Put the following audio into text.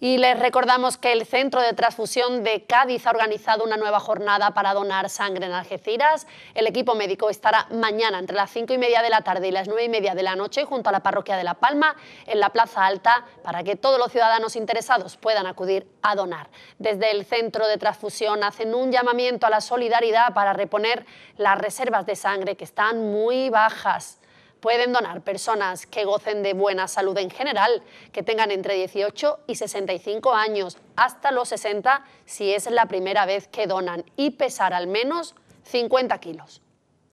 Y les recordamos que el Centro de Transfusión de Cádiz ha organizado una nueva jornada para donar sangre en Algeciras. El equipo médico estará mañana entre las 5 y media de la tarde y las 9 y media de la noche junto a la parroquia de La Palma en la Plaza Alta para que todos los ciudadanos interesados puedan acudir a donar. Desde el Centro de Transfusión hacen un llamamiento a la solidaridad para reponer las reservas de sangre que están muy bajas pueden donar personas que gocen de buena salud en general, que tengan entre 18 y 65 años, hasta los 60 si es la primera vez que donan y pesar al menos 50 kilos.